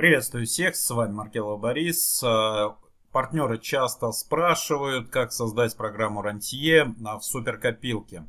Приветствую всех, с вами Маркелов Борис. Э, партнеры часто спрашивают, как создать программу Рантье в суперкопилке.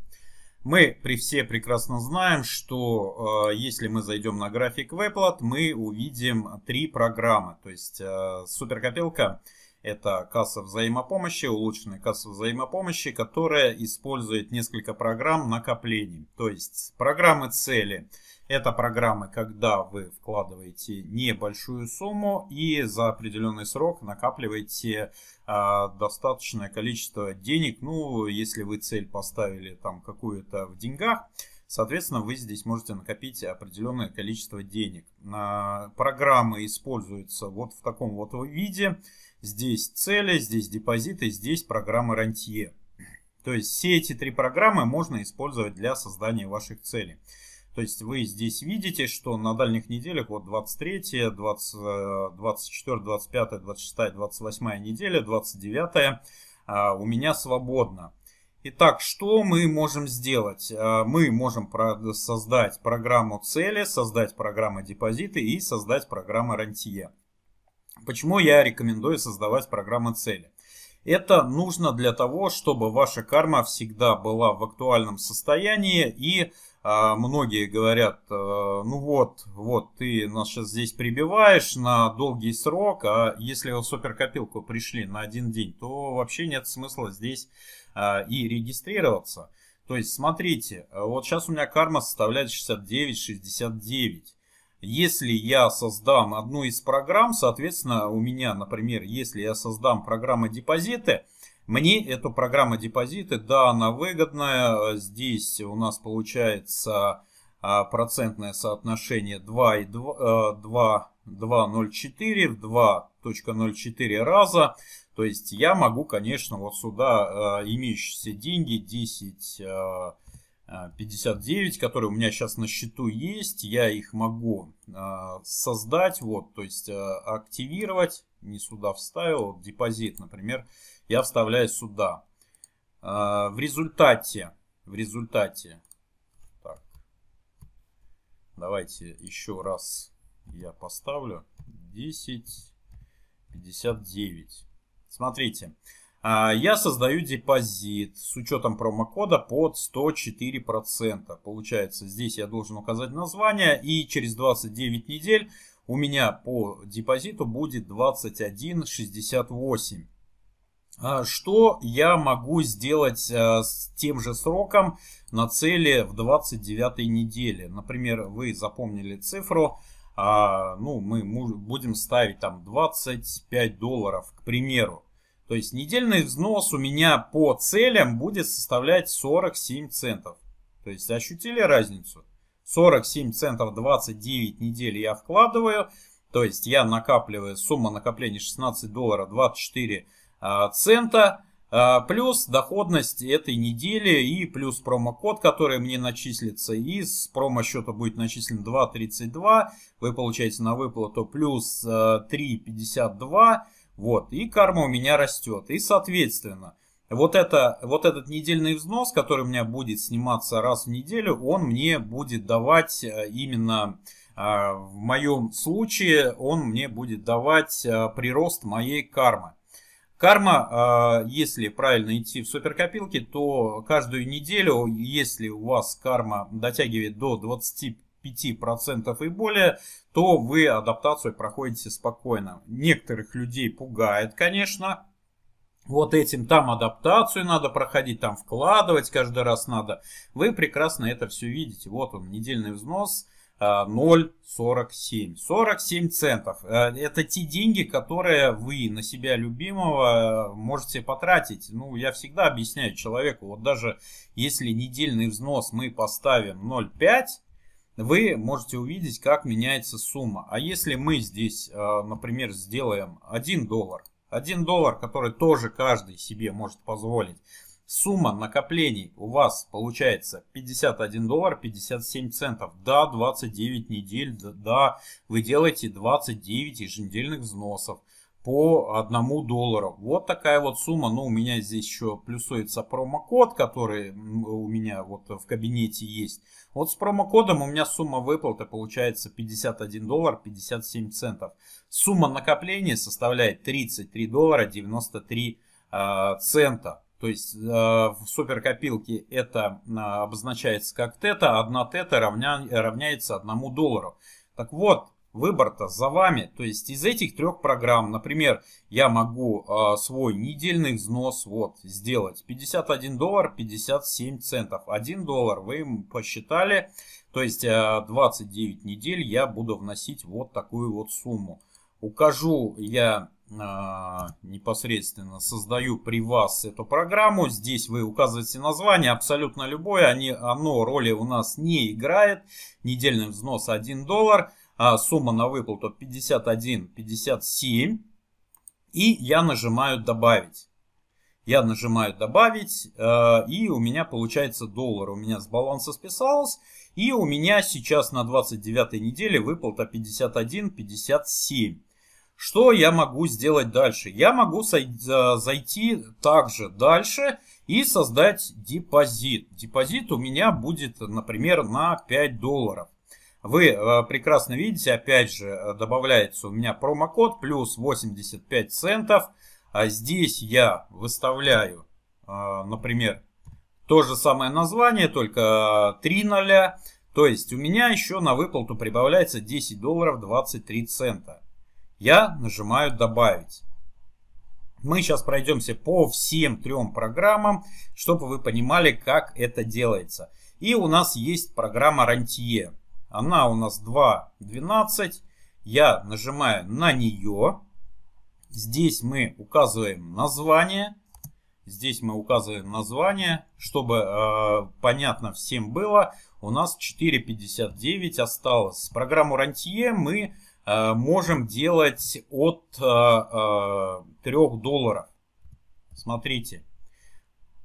Мы при все прекрасно знаем, что э, если мы зайдем на график выплат, мы увидим три программы. То есть э, суперкопилка это касса взаимопомощи, улучшенная касса взаимопомощи, которая использует несколько программ накоплений. То есть программы цели это программы, когда вы вкладываете небольшую сумму и за определенный срок накапливаете э, достаточное количество денег. Ну, если вы цель поставили там какую-то в деньгах, Соответственно, вы здесь можете накопить определенное количество денег. А, программы используются вот в таком вот виде. Здесь цели, здесь депозиты, здесь программы рантье. То есть все эти три программы можно использовать для создания ваших целей. То есть вы здесь видите, что на дальних неделях, вот 23, 20, 24, 25, 26, 28 неделя, 29 а, у меня свободно. Итак, что мы можем сделать? А, мы можем создать программу цели, создать программу депозиты и создать программу рантье. Почему я рекомендую создавать программы цели? Это нужно для того, чтобы ваша карма всегда была в актуальном состоянии и а, многие говорят, а, ну вот, вот ты нас сейчас здесь прибиваешь на долгий срок, а если в суперкопилку пришли на один день, то вообще нет смысла здесь а, и регистрироваться. То есть смотрите, э, вот сейчас у меня карма составляет 69-69. Если я создам одну из программ, соответственно, у меня, например, если я создам программу депозиты, мне эта программа депозиты, да, она выгодная. Здесь у нас получается а, процентное соотношение 2,04 э, в 2.04 раза. То есть я могу, конечно, вот сюда э, имеющиеся деньги 10 59, а, которые у меня сейчас на счету есть, я их могу а, создать, вот, то есть а, активировать, не сюда вставил, вот, депозит, например, я вставляю сюда. В результате, в результате, так, давайте еще раз я поставлю 10, 59. Смотрите, а, я создаю депозит с учетом промокода под 104%. Получается, здесь я должен указать название, и через 29 недель у меня по депозиту будет 21,68. А, что я могу сделать а, с тем же сроком на цели в 29 неделе? Например, вы запомнили цифру а, ну, мы будем ставить там 25 долларов, к примеру. То есть недельный взнос у меня по целям будет составлять 47 центов. То есть ощутили разницу? 47 центов 29 недель я вкладываю. То есть я накапливаю, сумма накопления 16 долларов 24 а, цента. А, плюс доходность этой недели и плюс промокод, который мне начислится. И с промо-счета будет начислен 2.32. Вы получаете на выплату плюс 3.52. А, вот, и карма у меня растет. И, соответственно, вот, это, вот этот недельный взнос, который у меня будет сниматься раз в неделю, он мне будет давать э, именно а, в моем случае, он мне будет давать э, прирост моей кармы. Карма, э, если правильно идти в суперкопилке, то каждую неделю, если у вас карма дотягивает до 25 5% и более, то вы адаптацию проходите спокойно. Некоторых людей пугает, конечно, вот этим там адаптацию надо проходить, там вкладывать каждый раз надо. Вы прекрасно это все видите. Вот он, недельный взнос 0,47. А, 47 центов. А, это те деньги, которые вы на себя любимого э, можете потратить. Ну, я всегда объясняю человеку, вот даже если недельный взнос мы поставим 0,5, вы можете увидеть, как меняется сумма. А если мы здесь, э, например, сделаем 1 доллар, 1 доллар, который тоже каждый себе может позволить, сумма накоплений у вас получается 51 доллар 57 центов. Да, 29 недель, да, вы делаете 29 еженедельных взносов по одному доллару. Вот такая вот сумма. ну, у меня здесь еще плюсуется промокод, который у меня вот в кабинете есть. Вот с промокодом у меня сумма выплаты получается 51 доллар 57 центов. Сумма накопления составляет 33 доллара 93 э, а, цента. То есть э, в суперкопилке это э, обозначается как тета, 1 тета равня, равняется 1 доллару. Так вот, Выбор-то за вами. То есть из этих трех программ, например, я могу э, свой недельный взнос вот сделать 51 доллар 57 центов. 1 доллар вы посчитали, то есть э, а, 29 недель я буду вносить вот такую вот сумму. Укажу я а, непосредственно, создаю при вас эту программу. Здесь вы указываете название, абсолютно любое. Они, оно роли у нас не играет. Недельный взнос 1 доллар а сумма на выплату 51,57. И я нажимаю «Добавить». Я нажимаю «Добавить», э, и у меня получается доллар. У меня с баланса списалось, и у меня сейчас на 29 неделе выплата 51,57. Что я могу сделать дальше? Я могу э, зайти также дальше и создать депозит. Депозит у меня будет, например, на 5 долларов. Вы э, прекрасно видите, опять же, э, добавляется у меня промокод плюс 85 центов. А здесь я выставляю, э, например, то же самое название, только 3 ноля, То есть у меня еще на выплату прибавляется 10 долларов 23 цента. Я нажимаю «Добавить». Мы сейчас пройдемся по всем трем программам, чтобы вы понимали, как это делается. И у нас есть программа «Рантье». Она у нас 2.12. Я нажимаю на нее. Здесь мы указываем название. Здесь мы указываем название, чтобы э, понятно всем было. У нас 4.59 осталось. Программу Рантье мы э, можем делать от э, 3 э, долларов. Смотрите.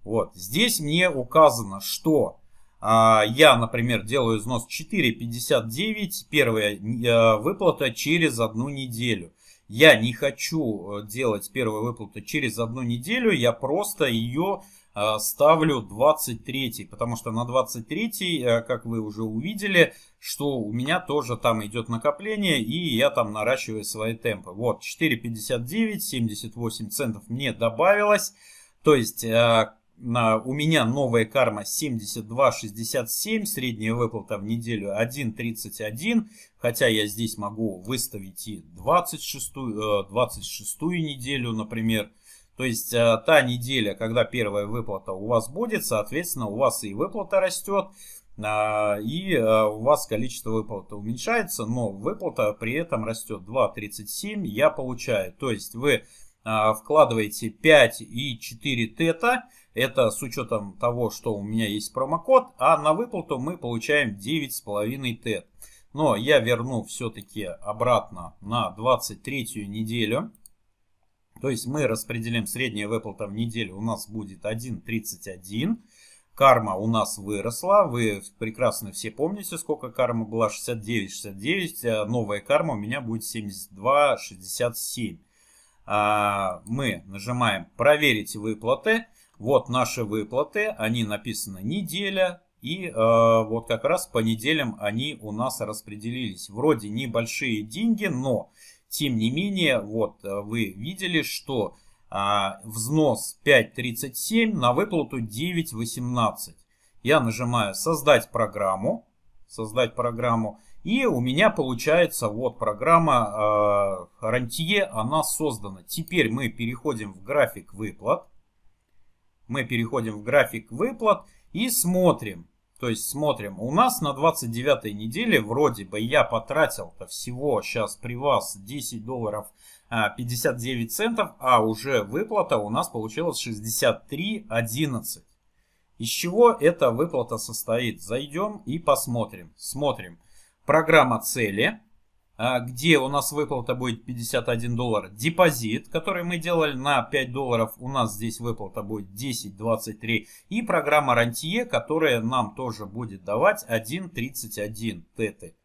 Вот. Здесь мне указано, что а, я, например, делаю износ 4,59, первая э, выплата через одну неделю. Я не хочу э, делать первую выплату через одну неделю, я просто ее э, ставлю 23, потому что на 23, как вы уже увидели, что у меня тоже там идет накопление, и я там наращиваю свои темпы. Вот, 4,59, 78 центов мне добавилось. То есть, на, у меня новая карма 72,67, средняя выплата в неделю 1,31, хотя я здесь могу выставить и 26, 26 э, неделю, например. То есть э, та неделя, когда первая выплата у вас будет, соответственно, у вас и выплата растет, а, и э, у вас количество выплат уменьшается, но выплата при этом растет 2,37 я получаю. То есть вы а, вкладываете 5 и 4 тета, это с учетом того, что у меня есть промокод, а на выплату мы получаем 9,5 ТЭТ. Но я верну все-таки обратно на 23 неделю. То есть мы распределим средняя выплата в неделю у нас будет 1,31. Карма у нас выросла. Вы прекрасно все помните, сколько карма была 69-69. А новая карма у меня будет 72-67. А мы нажимаем «Проверить выплаты». Вот наши выплаты, они написаны неделя, и э, вот как раз по неделям они у нас распределились. Вроде небольшие деньги, но тем не менее, вот э, вы видели, что э, взнос 5.37 на выплату 9.18. Я нажимаю «Создать программу», «Создать программу», и у меня получается вот программа э, Рантье, она создана. Теперь мы переходим в график выплат мы переходим в график выплат и смотрим. То есть смотрим, у нас на 29 неделе вроде бы я потратил-то всего сейчас при вас 10 долларов 59 а, центов, а уже выплата у нас получилась 63.11. Из чего эта выплата состоит? Зайдем и посмотрим. Смотрим. Программа цели. А где у нас выплата будет 51 доллар депозит, который мы делали на 5 долларов, у нас здесь выплата будет 10.23 и программа Рантье, которая нам тоже будет давать 1.31 теты.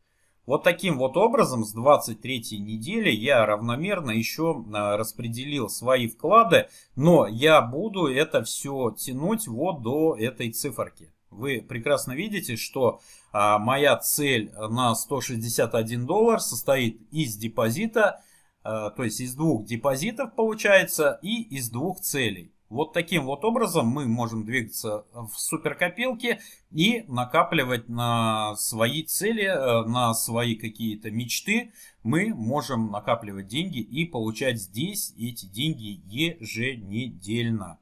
Вот таким вот образом с 23 недели я равномерно еще а, распределил свои вклады, но я буду это все тянуть вот до этой циферки. Вы прекрасно видите, что а, моя цель на 161 доллар состоит из депозита, а, то есть из двух депозитов получается и из двух целей. Вот таким вот образом мы можем двигаться в суперкопилке и накапливать на свои цели, э, на свои какие-то мечты. Мы можем накапливать деньги и получать здесь эти деньги еженедельно.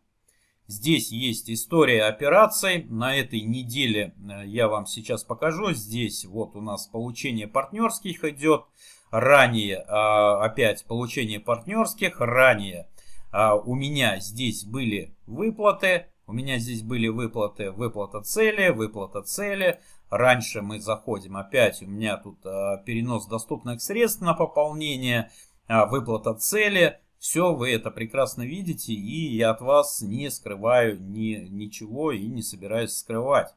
Здесь есть история операций. На этой неделе э, я вам сейчас покажу. Здесь вот у нас получение партнерских идет. Ранее а, опять получение партнерских. Ранее а, у меня здесь были выплаты. У меня здесь были выплаты, выплата цели, выплата цели. Раньше мы заходим опять, у меня тут а, перенос доступных средств на пополнение, выплата цели, все вы это прекрасно видите, и я от вас не скрываю ни, ничего и не собираюсь скрывать.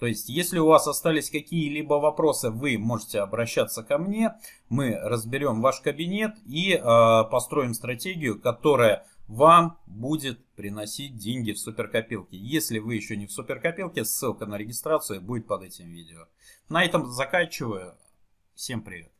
То есть, если у вас остались какие-либо вопросы, вы можете обращаться ко мне, мы разберем ваш кабинет и э, построим стратегию, которая вам будет приносить деньги в суперкопилке. Если вы еще не в суперкопилке, ссылка на регистрацию будет под этим видео. На этом заканчиваю. Всем привет.